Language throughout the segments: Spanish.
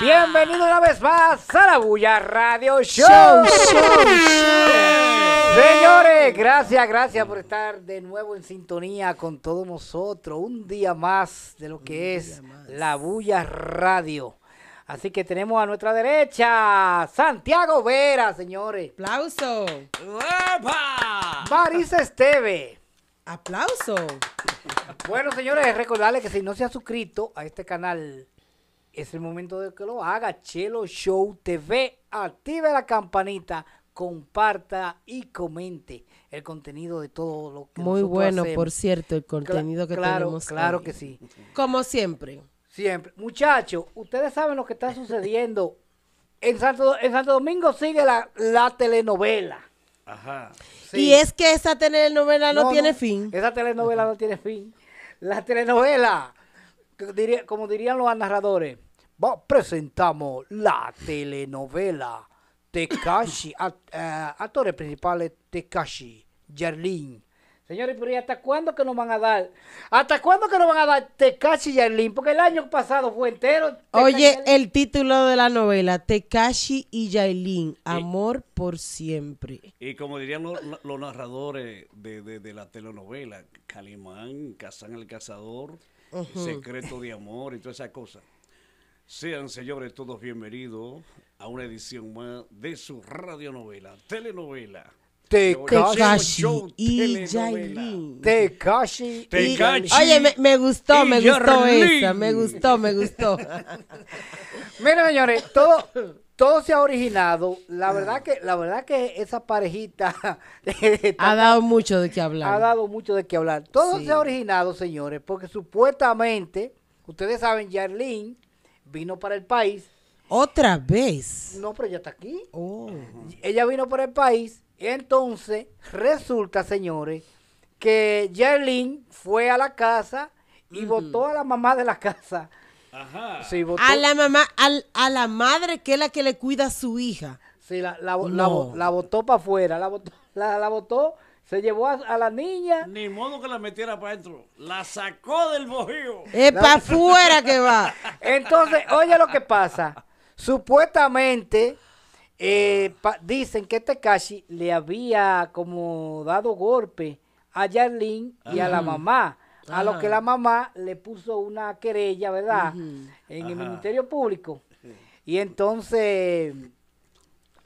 Bienvenido una vez más a la Bulla Radio Show. Señores, gracias, gracias por estar de nuevo en sintonía con todos nosotros. Un día más de lo que es la Bulla Radio. Así que tenemos a nuestra derecha Santiago Vera, señores. Aplauso. ¡Epa! Marisa Esteve. Aplauso. Bueno, señores, recordarles que si no se ha suscrito a este canal es el momento de que lo haga. Chelo Show TV, active la campanita, comparta y comente el contenido de todo lo que Muy bueno, por cierto, el contenido que tenemos. Claro que sí. Como siempre. Siempre. Muchachos, ustedes saben lo que está sucediendo. en, Santo, Domingo sigue la, la telenovela. Ajá. Y es que esa telenovela no, tiene fin. Esa telenovela no tiene fin. La telenovela, como dirían los narradores, presentamos la telenovela Tekashi, eh, actores principales Tekashi, Yerlin. Señores, pero hasta cuándo que nos van a dar? ¿Hasta cuándo que nos van a dar Tekashi Yerlin? Porque el año pasado fue entero. Oye, el título de la novela, Tekashi y Yailin, Amor por siempre. Y como dirían los, narradores de, la telenovela, Calimán, Cazan el Cazador, Secreto de Amor y todas esas cosas. Sean señores todos bienvenidos a una edición más de su radionovela, telenovela. Tekashi y Yailin. Tekashi y Oye, me, gustó, me gustó esa, me gustó, me gustó. Mira señores, todo, todo se ha originado. La verdad que, la verdad que esa parejita ha dado mucho de qué hablar. Ha dado mucho de qué hablar. Todo se ha originado, señores, porque supuestamente, ustedes saben, jarlin vino para el país. ¿Otra vez? No, pero ya está aquí. Oh. Ella vino para el país. Entonces, resulta, señores, que Jerlin fue a la casa y votó a la mamá de la casa. Ajá. A la mamá, a la madre que es la que le cuida a su hija. Sí, la, la, para afuera, la votó... la, la se llevó a, la niña. Ni modo que la metiera para adentro. La sacó del bojío. Es para afuera que va. Entonces, oye lo que pasa. Supuestamente eh, dicen que Tekashi este le había como dado golpe a Yarlin y a la mamá. A lo que la mamá le puso una querella, ¿verdad? En el Ministerio Público. Y entonces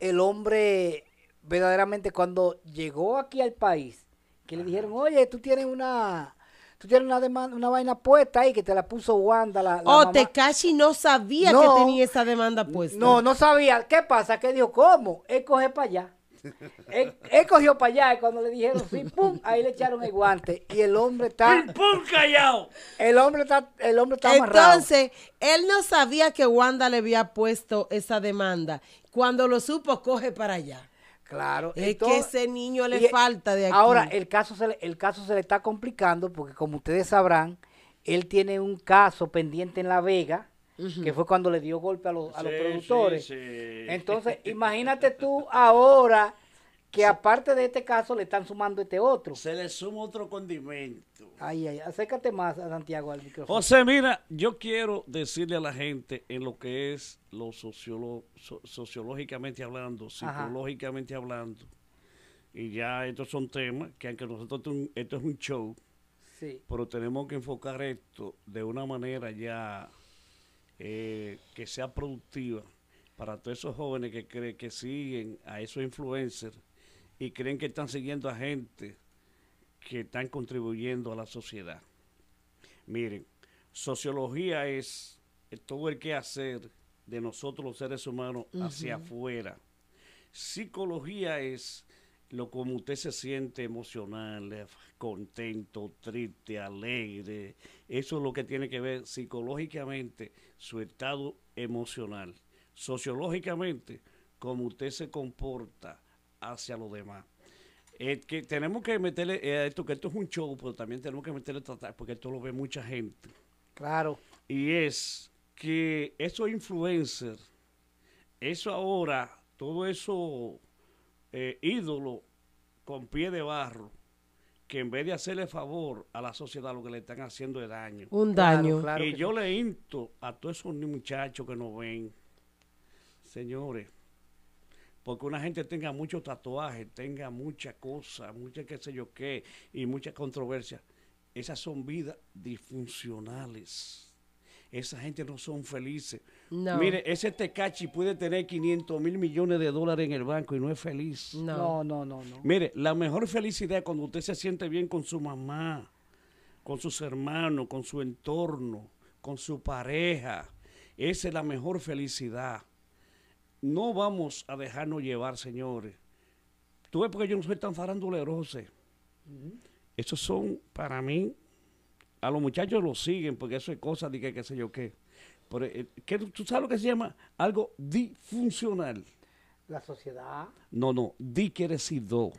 el hombre verdaderamente cuando llegó aquí al país, que le dijeron, oye, tú tienes una, tú una demanda, una vaina puesta ahí que te la puso Wanda. La, la oh, Te Tekashi no sabía que tenía esa demanda puesta. No, no sabía. ¿Qué pasa? ¿Qué dijo? ¿Cómo? Él coge para allá. él, cogió para allá y cuando le dijeron sí, pum, ahí le echaron el guante y el hombre está pum callado. El hombre está el hombre está amarrado. Entonces, él no sabía que Wanda le había puesto esa demanda. Cuando lo supo, coge para allá. Claro. Es que ese niño le e falta de aquí. Ahora, el caso, se le, el caso se le está complicando porque como ustedes sabrán, él tiene un caso pendiente en La Vega, que fue cuando le dio golpe a, los, a los productores. sí. Entonces, imagínate tú ahora que aparte de este caso le están sumando este otro. Se le suma otro condimento. Ay, ay, acércate más a Santiago al micrófono. José, mira, yo quiero decirle a la gente en lo que es lo sociológicamente hablando, psicológicamente hablando, y ya estos son temas que aunque nosotros esto es un show, sí. pero tenemos que enfocar esto de una manera ya eh, que sea productiva para todos esos jóvenes que, que siguen a esos influencers y creen que están siguiendo a gente que están contribuyendo a la sociedad. Miren, sociología es, todo el quehacer hacer de nosotros los seres humanos hacia afuera. Psicología es lo como usted se siente emocional, eh, contento, triste, alegre. Eso es lo que tiene que ver psicológicamente su estado emocional. Sociológicamente, como usted se comporta hacia los demás. Eh, que tenemos que meterle eh, esto, que esto es un show, pero también tenemos que meterle tratar, porque esto lo ve mucha gente. Claro. Y es que esos influencers, eso ahora, todo eso eh, ídolo con pie de barro, que en vez de hacerle favor a la sociedad, lo que le están haciendo es daño. Un daño. y yo le insto a todos esos muchachos que nos ven, señores, porque una gente tenga muchos tatuajes, tenga muchas cosas, muchas qué sé yo qué, y muchas controversias. Esas son vidas disfuncionales. Esa gente no son felices. No. Mire, ese Tecachi puede tener 500 mil millones de dólares en el banco y no es feliz. No. no, no, no, no. Mire, la mejor felicidad es cuando usted se siente bien con su mamá, con sus hermanos, con su entorno, con su pareja. Esa es la mejor felicidad. No vamos a dejarnos llevar, señores. Tú ves porque yo no soy tan farandulero, José. son, para mí, a los muchachos los siguen porque eso es cosa de que qué sé yo qué. Pero, eh, ¿Tú sabes lo que se llama? Algo disfuncional. La sociedad. No, no, di quiere decir dos.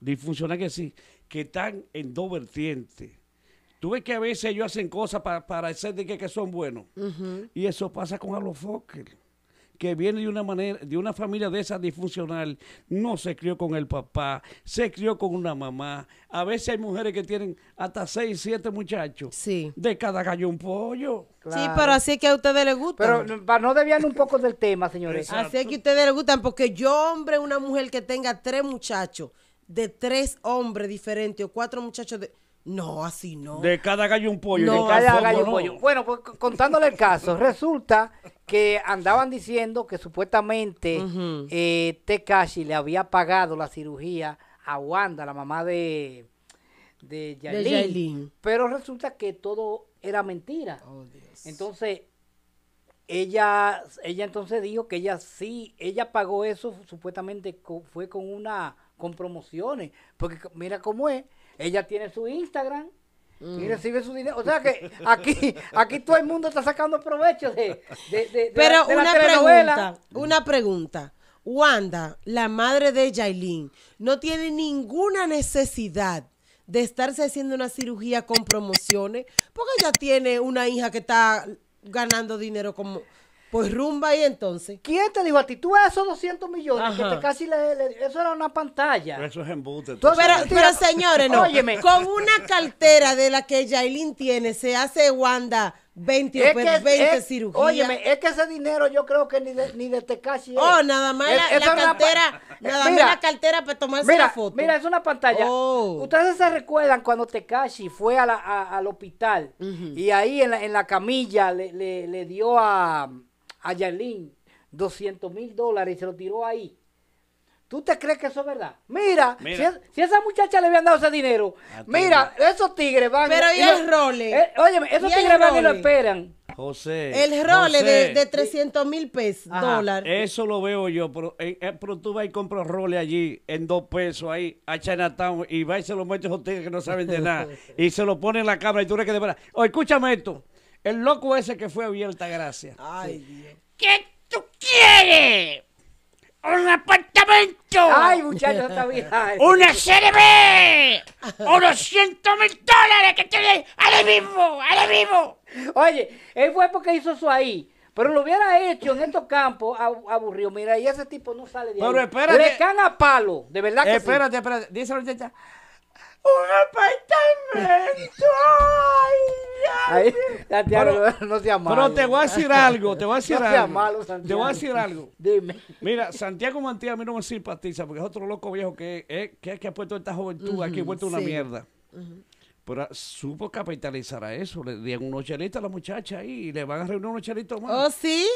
Disfuncional que sí, que están en dos vertientes. Tú ves que a veces ellos hacen cosas para hacer de que, que son buenos. Y eso pasa con los a Alofoker que viene de una manera, de una familia de esa disfuncional, no se crió con el papá, se crió con una mamá. A veces hay mujeres que tienen hasta seis, siete muchachos. Sí. De cada gallo un pollo. Sí, pero así es que a ustedes les gusta. Pero para no desviar un poco del tema, señores. Así es que a ustedes les gustan, porque yo, hombre, una mujer que tenga tres muchachos, de tres hombres diferentes o cuatro muchachos de no, así no. De cada gallo un pollo. de cada gallo un pollo. Bueno, pues contándole el caso, resulta que andaban diciendo que supuestamente eh, Tekashi le había pagado la cirugía a Wanda, la mamá de, de, Pero resulta que todo era mentira. Oh, Dios. Entonces, ella, ella entonces dijo que ella sí, ella pagó eso supuestamente fue con una, con promociones. Porque mira cómo es ella tiene su Instagram y mm. recibe su dinero. O sea que aquí, aquí todo el mundo está sacando provecho de, Pero una pregunta, una pregunta. Wanda, la madre de Yailin, no tiene ninguna necesidad de estarse haciendo una cirugía con promociones, porque ella tiene una hija que está ganando dinero como pues rumba ahí entonces. ¿Quién te dijo a ti? Tú esos 200 millones que te casi le, Eso era una pantalla. Eso es embute. Pero, señores, no. Óyeme. Con una cartera de la que Yailin tiene, se hace Wanda 20, es 20 cirugías. Óyeme, es que ese dinero yo creo que ni de, ni de es. Oh, nada más la, cartera, nada más la cartera para tomarse mira, la foto. Mira, es una pantalla. Oh. Ustedes se recuerdan cuando Tekashi fue al hospital y ahí en la, en la camilla le, le dio a a Yalín, 200 mil dólares y se lo tiró ahí. ¿Tú te crees que eso es verdad? Mira, Si, esa muchacha le habían dado ese dinero, ah, mira, esos tigres van. Pero y, el role. Oye, eh, esos tigres van y lo esperan. José. El role De, 300 mil pesos, dólares. Eso lo veo yo, eh, eh, pero, tú vas y compras role allí en dos pesos ahí a Chinatown y vas y se lo muestras a tigres que no saben de nada. y se lo ponen en la cámara y tú eres que de verdad. Oye, oh, escúchame esto. El loco ese que fue abierta, gracias. Ay, Dios. ¿Qué tú quieres? ¡Un apartamento! ¡Ay, muchachos, está bien! ¡Una ¡O ¡Unos ciento mil dólares que tiene! ¡Ale mismo! ¡Ale mismo! Oye, él fue porque hizo eso ahí. Pero lo hubiera hecho en estos campos aburrido. Mira, y ese tipo no sale de ahí. Pero espérate. Le can a palo, de verdad que espérate, sí. Espérate, espérate. Dice la muchacha. ¡Un apartamento! ¡Ay, Santiago, no sea malo. Pero te voy a decir algo, te voy a decir no algo. malo, Santiago. Te voy a decir algo. Dime. Mira, Santiago Mantilla a mí no me simpatiza porque es otro loco viejo que, es, que, que, ha puesto esta juventud aquí vuelto una mierda. Pero ah, supo capitalizar a eso. Le dieron unos chelitos a la muchacha ahí y le van a reunir unos chelitos más. ¿Oh, sí?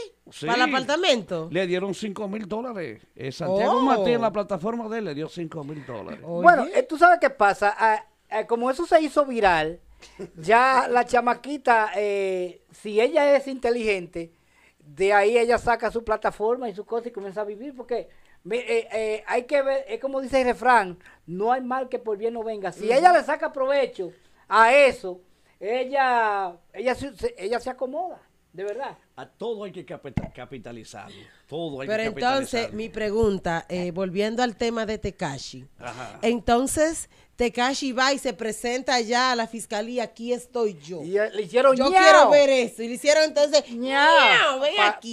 ¿Para el apartamento? Le dieron 5 mil dólares. Eh, Santiago oh. Matías, la plataforma de él le dio 5 mil dólares. Bueno, eh, tú sabes qué pasa. Ah, eh, como eso se hizo viral, ya la chamaquita, si ella es inteligente, de ahí ella saca su plataforma y su cosa y comienza a vivir. Porque eh, eh, hay que ver, es como dice el refrán, no hay mal que por bien no venga. Si ella le saca provecho a eso, ella, ella, se, ella se acomoda, de verdad. A todo hay que capitalizarlo. Todo hay Pero entonces, mi pregunta, eh, volviendo al tema de Tekashi. Entonces, Tekashi va y se presenta ya a la fiscalía, aquí estoy yo. Y le hicieron Yo quiero ver eso. Y le hicieron entonces, ya ven aquí,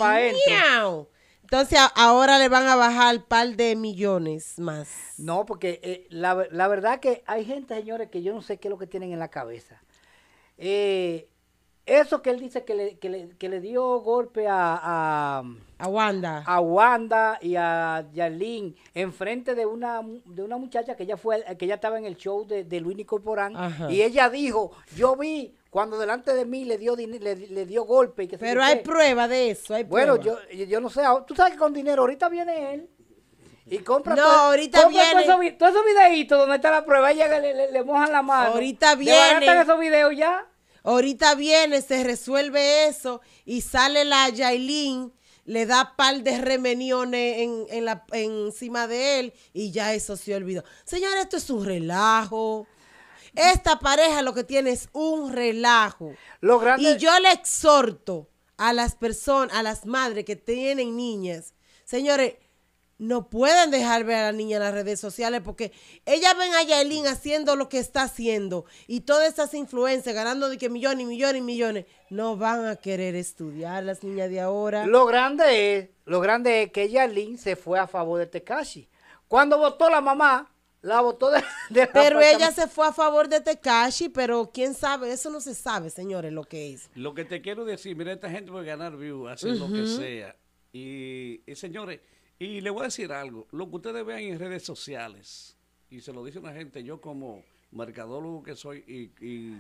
entonces ahora le van a bajar un par de millones más. No, porque eh, la, la, verdad que hay gente, señores, que yo no sé qué es lo que tienen en la cabeza. Eh, eso que él dice que le, que le, que le dio golpe a, a, a, Wanda. A Wanda y a Yalín enfrente de una, de una muchacha que ya fue que ya estaba en el show de, de Luis Y ella dijo, yo vi cuando delante de mí le dio le, dio golpe. Pero hay prueba de eso, hay Bueno, yo, yo no sé, ah, tú sabes que con dinero ahorita viene él. Y compra No, ahorita viene. Todos esos, todo videitos donde está la prueba, ella le, le, mojan la mano. Ahorita viene. ¿Le esos videos ya? Ahorita viene, se resuelve eso y sale la Yailin, le da par de remeniones en, la, encima de él y ya eso se olvidó. Señores, esto es un relajo. Esta pareja lo que tiene es un relajo. Y yo le exhorto a las personas, a las madres que tienen niñas, señores, no pueden dejar ver a la niña en las redes sociales porque ellas ven a Yaelin haciendo lo que está haciendo y todas esas influencias ganando de que millones y millones y millones no van a querer estudiar las niñas de ahora. Lo grande es, lo grande que Yaelin se fue a favor de Tekashi. Cuando votó la mamá, la votó de, Pero ella se fue a favor de Tekashi, pero quién sabe, eso no se sabe, señores, lo que es. Lo que te quiero decir, mira, esta gente puede ganar view, hacer lo que sea. Y, y señores, y le voy a decir algo, lo que ustedes vean en redes sociales, y se lo dice una gente, yo como mercadólogo que soy y,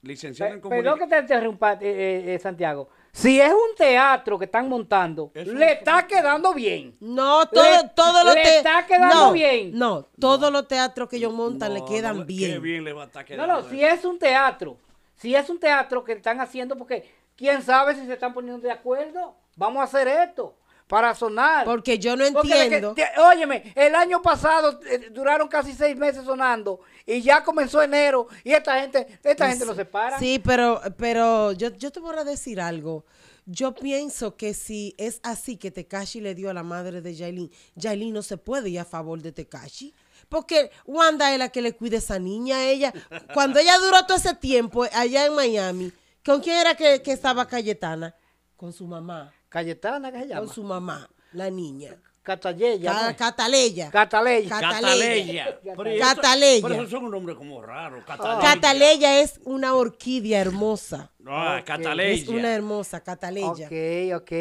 licenciado en comunicación. Perdón que te interrumpa, eh, eh, eh, Santiago. Si es un teatro que están montando, le está quedando bien. No, todo, todo lo le está quedando bien. No, todos los teatros que ellos montan le quedan bien. Qué bien le va a estar No, no, si es un teatro, si es un teatro que están haciendo, porque quién sabe si se están poniendo de acuerdo, vamos a hacer esto para sonar. Porque yo no entiendo. Que, óyeme, el año pasado eh, duraron casi seis meses sonando y ya comenzó enero y esta gente, esta gente lo separa. Sí, pero, pero yo, te voy a decir algo. Yo pienso que si es así que Tekashi le dio a la madre de Yailin, Yailin no se puede ir a favor de Tekashi. Porque Wanda es la que le cuide a esa niña. Ella, cuando ella duró todo ese tiempo allá en Miami, ¿con quién era que estaba Cayetana? Con su mamá. Cayetana, que se Con su mamá, la niña. Cataleya. Cataleya. Cataleya. Cataleya. Cataleya. Pero eso son un nombre como raro. Ah. Cataleya. es una orquídea hermosa. No, ah, Es una hermosa, Cataleya. Ok, ok.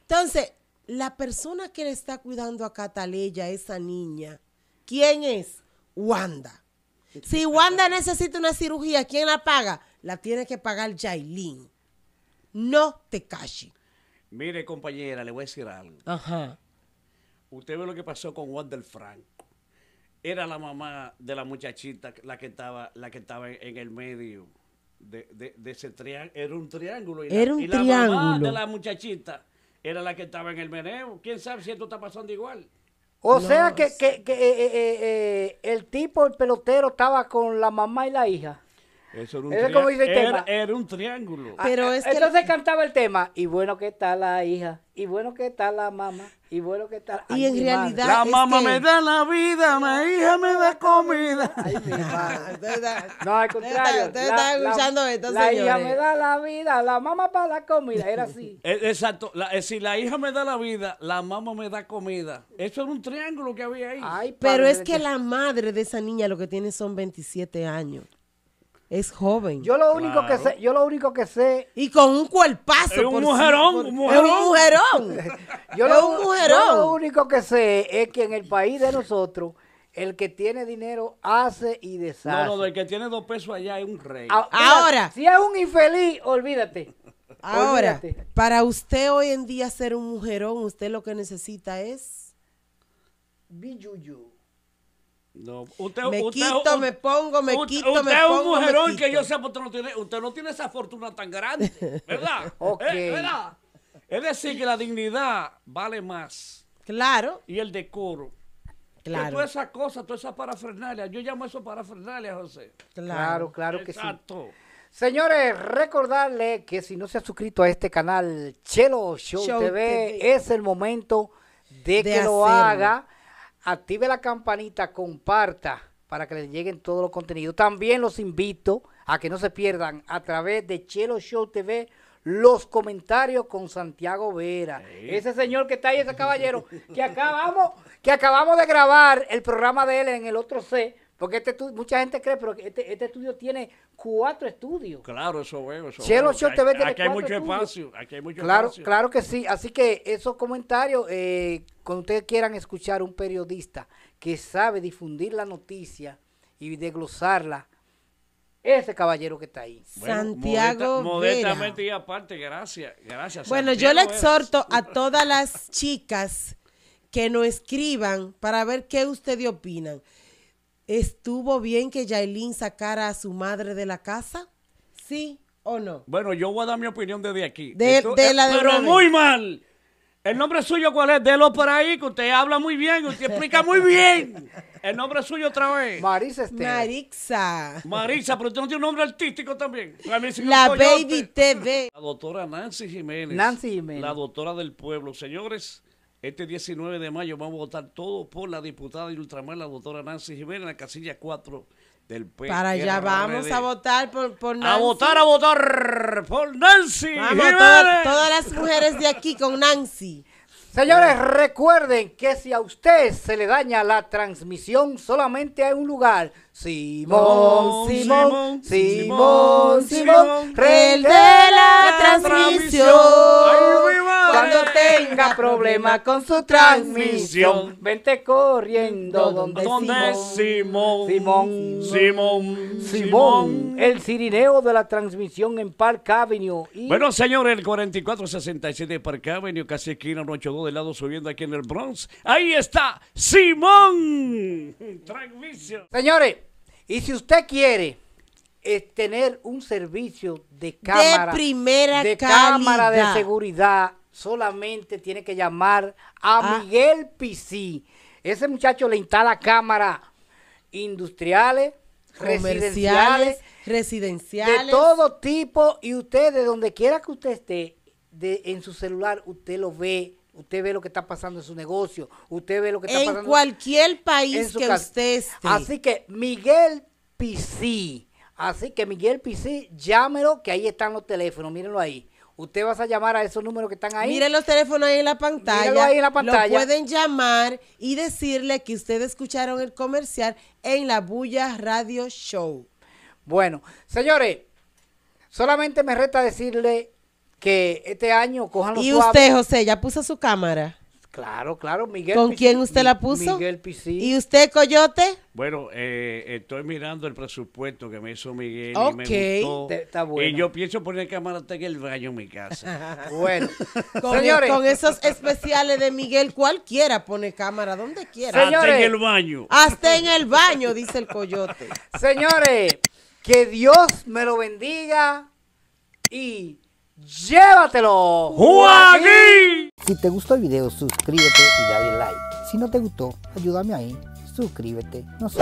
Entonces, la persona que le está cuidando a Cataleya, esa niña, ¿quién es? Wanda. Si Wanda necesita una cirugía, ¿quién la paga? La tiene que pagar Jailin. No te Tekashi. Mire, compañera, le voy a decir algo. Ajá. Usted ve lo que pasó con del Franco. Era la mamá de la muchachita la que estaba, la que estaba en el medio de, ese triángulo. Era un triángulo. Y la, era mamá de la muchachita era la que estaba en el meneo. ¿Quién sabe si esto está pasando igual? O sea que, que, eh, eh, eh, el tipo, el pelotero, estaba con la mamá y la hija. Eso era un, un triángulo. Ah, Pero es cantaba el tema. Y bueno que está la hija. Y bueno que está la mamá. Y bueno que está. Y en realidad. La mamá me da la vida, la hija me da comida. Ay, mi no, al contrario. Usted escuchando esto, La hija me da la vida, la mamá para la comida. Era así. Eh, exacto. Eh, si la hija me da la vida, la mamá me da comida. Eso era un triángulo que había ahí. Pero es que la madre de esa niña lo que tiene son 27 años. Es joven. Yo lo único que sé, yo lo único que sé. Y con un cuerpazo. Es un, mujerón, es un mujerón. yo es lo, un mujerón. Yo lo único que sé es que en el país de nosotros, el que tiene dinero hace y deshace. No, no, el que tiene dos pesos allá es un rey. Ah, Ahora. si es un infeliz, olvídate. Ahora, para usted hoy en día ser un mujerón, usted lo que necesita es. No, usted, me quito, me pongo, me quito, me pongo. Usted es un mujerón que yo sé, usted no tiene, usted no tiene esa fortuna tan grande, eh, ¿verdad? Es decir, que la dignidad vale más. Claro. Y el decoro. Claro. Todas esas cosas, todas esas parafernalias. Yo llamo eso parafernalias, José. Claro, claro, que Exacto. sí. Señores, recordarle que si no se ha suscrito a este canal Chelo Show, TV, es el momento de, que lo haga active la campanita, comparta para que les lleguen todos los contenidos. También los invito a que no se pierdan a través de Chelo Show TV los comentarios con Santiago Vera. Ese señor que está ahí, ese caballero, que acabamos, que acabamos de grabar el programa de él en el otro C porque este mucha gente cree, pero este, este, estudio tiene cuatro estudios. Claro, eso veo. Eso aquí, hay mucho espacio. Aquí hay mucho claro, Claro que sí. Así que esos comentarios, eh, cuando ustedes quieran escuchar un periodista que sabe difundir la noticia y desglosarla, ese caballero que está ahí. Santiago. modestamente y aparte, gracias. gracias bueno, yo le exhorto a todas las chicas que nos escriban para ver qué ustedes opinan. ¿Estuvo bien que Yailin sacara a su madre de la casa? ¿Sí o no? Bueno, yo voy a dar mi opinión desde aquí. pero muy mal. ¿El nombre suyo cuál es? Delo por ahí, que usted habla muy bien, usted explica muy bien. ¿El nombre suyo otra vez? Marisa este. Marixa. Marisa, pero usted no tiene un nombre artístico también. La Baby TV. La doctora Nancy Jiménez. Nancy Jiménez. La doctora del pueblo. Señores, este 19 de mayo vamos a votar todos por la diputada de Ultramar, la doctora Nancy Jiménez, en la casilla 4 del pueblo Para allá vamos a votar por, Nancy. A votar, a votar por Nancy. Vamos, votar todas las mujeres de aquí con Nancy. Señores, recuerden que si a usted se le daña la transmisión, solamente hay un lugar Simón, Simón, Simón, Simón, rey de la transmisión. Cuando tenga problemas con su transmisión, vente corriendo donde Simón. Simón, Simón, Simón, el cirineo de la transmisión en Park Avenue. Bueno, señores, el 4467 de Park Avenue, casi esquina 82 de lado, subiendo aquí en el Bronx. Ahí está Simón, transmisión. Señores. Y si usted quiere tener un servicio de cámara de primera cámara de seguridad, solamente tiene que llamar a ah. Miguel Pizzi. Ese muchacho le instala cámaras industriales, residenciales, residenciales, de todo tipo y usted de donde quiera que usted esté, de, en su celular usted lo ve usted ve lo que está pasando en su negocio, usted ve lo que está en pasando en cualquier país que usted esté. Así que Miguel Pisí. así que Miguel Pisí, llámelo que ahí están los teléfonos, mírenlo ahí. Usted vas a llamar a esos números que están ahí. Miren los teléfonos ahí en la pantalla. ahí en la pantalla. pueden llamar y decirle que ustedes escucharon el comercial en la Bulla Radio Show. Bueno, señores, solamente me resta decirle que este año cojan los ¿Y usted, José, ya puso su cámara? Claro, claro, Miguel. ¿Con quién usted la puso? Miguel Pisí ¿Y usted, Coyote? Bueno, eh, estoy mirando el presupuesto que me hizo Miguel. y me gustó. está bueno. Y yo pienso poner cámara hasta en el baño en mi casa. bueno, e- señores. con esos especiales de Miguel, cualquiera pone cámara, donde quiera. hasta en el baño. Hasta en el baño, dice el Coyote. Señores, que Dios me lo bendiga y ¡Llévatelo! ¡Juaní! Si te gustó el video, suscríbete y dale like. Si no te gustó, ayúdame ahí. Suscríbete. No sé.